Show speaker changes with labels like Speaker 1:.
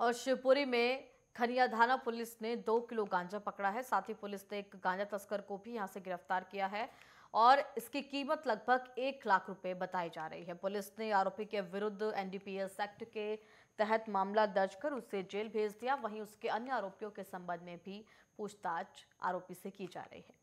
Speaker 1: और शिवपुरी में खनियाधाना पुलिस ने दो किलो गांजा पकड़ा है साथ ही पुलिस ने एक गांजा तस्कर को भी यहाँ से गिरफ्तार किया है और इसकी कीमत लगभग एक लाख रुपए बताई जा रही है पुलिस ने आरोपी के विरुद्ध एनडीपीएस एक्ट के तहत मामला दर्ज कर उसे जेल भेज दिया वहीं उसके अन्य आरोपियों के संबंध में भी पूछताछ आरोपी से की जा रही है